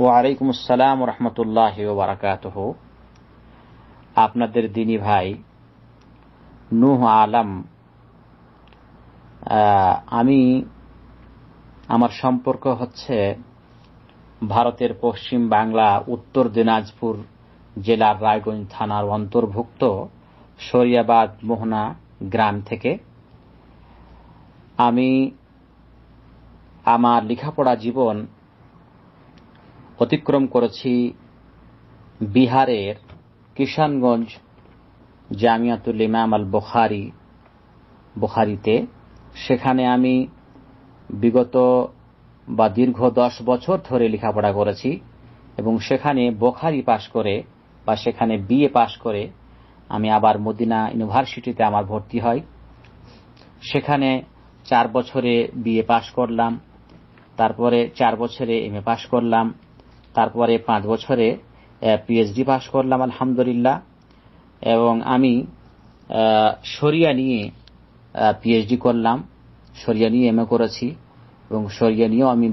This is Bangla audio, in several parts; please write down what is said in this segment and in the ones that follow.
ওয়ালাইকুম আসসালাম রহমতুল্লাহ বারাকাতহ আপনাদের দিনী ভাই নুহ আলম আমি আমার সম্পর্ক হচ্ছে ভারতের পশ্চিম বাংলা উত্তর দিনাজপুর জেলার রায়গঞ্জ থানার অন্তর্ভুক্ত শরিয়াবাদ মোহনা গ্রাম থেকে আমি আমার লেখাপড়া জীবন অতিক্রম করেছি বিহারের কিষানগঞ্জ জামিয়াতুল ইমাম আল বখারি বখারিতে সেখানে আমি বিগত বা দীর্ঘ দশ বছর ধরে লেখাপড়া করেছি এবং সেখানে বখারি পাশ করে বা সেখানে বিএ পাশ করে আমি আবার মদিনা ইউনিভার্সিটিতে আমার ভর্তি হয় সেখানে চার বছরে বিএ পাশ করলাম তারপরে চার বছরে এম এ পাশ করলাম তারপরে পাঁচ বছরে পিএইচডি পাশ করলাম আলহামদুলিল্লাহ এবং আমি সরিয়া নিয়ে পিএইচডি করলাম সরিয়া নিয়ে এম করেছি এবং সরিয়া নিয়েও আমি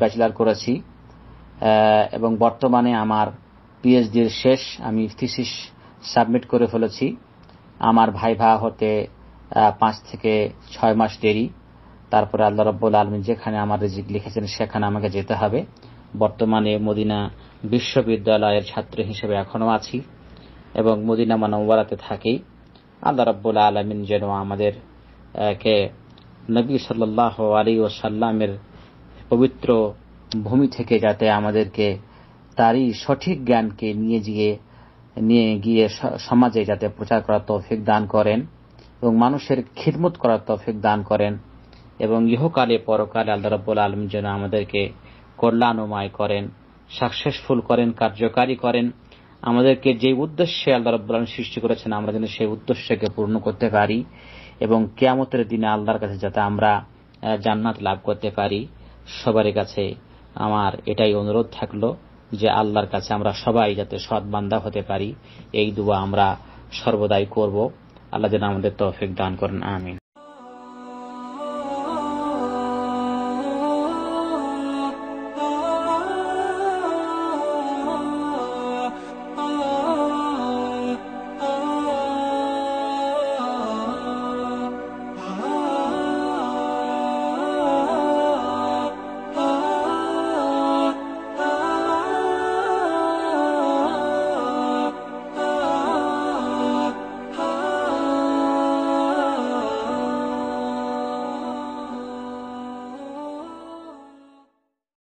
ব্যাচেলার করেছি এবং বর্তমানে আমার পিএইচডির শেষ আমি থিসিস সাবমিট করে ফেলেছি আমার ভাইভা হতে পাঁচ থেকে ছয় মাস দেরি তারপরে আল্লাহ রব্বুল আলমী যেখানে আমার রিজিক লিখেছেন সেখানে আমাকে যেতে হবে বর্তমানে মদিনা বিশ্ববিদ্যালয়ের ছাত্র হিসেবে এখনও আছি এবং মদিনা মানবরাতে থাকি আল্লাহ রব্বুল আলমিন যেন আমাদের কে নবী সাল্লাহ আলী সাল্লামের পবিত্র ভূমি থেকে যাতে আমাদেরকে তারই সঠিক জ্ঞানকে নিয়ে গিয়ে নিয়ে গিয়ে সমাজে যাতে প্রচার করার তৌফিক দান করেন এবং মানুষের খিদমত করার তৌফিক দান করেন এবং ইহকালে পরকালে আল্লাহ রব্বুল আলম যেন আমাদেরকে কল্যাণময় করেন সাকসেসফুল করেন কার্যকারী করেন আমাদেরকে যে উদ্দেশ্যে আল্লাহ রব্বুল্লাহ সৃষ্টি করেছেন আমরা যেন সেই উদ্দেশ্যকে পূর্ণ করতে পারি এবং কেয়ামতের দিনে আল্লাহর কাছে যাতে আমরা জান্নাত লাভ করতে পারি সবারই কাছে আমার এটাই অনুরোধ থাকলো যে আল্লাহর কাছে আমরা সবাই যাতে সৎ বান্দা হতে পারি এই দুয়া আমরা সর্বদাই করব আল্লাহ যেন আমাদের তৌফিক দান করেন আমিন